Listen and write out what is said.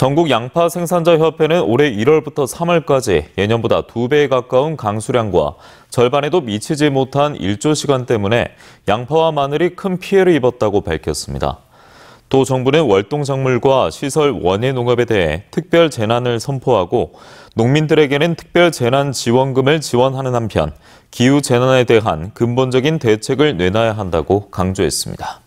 전국 양파 생산자 협회는 올해 1월부터 3월까지 예년보다 2배 에 가까운 강수량과 절반에도 미치지 못한 일조 시간 때문에 양파와 마늘이 큰 피해를 입었다고 밝혔습니다. 또 정부는 월동작물과 시설 원예 농업에 대해 특별 재난을 선포하고 농민들에게는 특별 재난 지원금을 지원하는 한편 기후 재난에 대한 근본적인 대책을 내놔야 한다고 강조했습니다.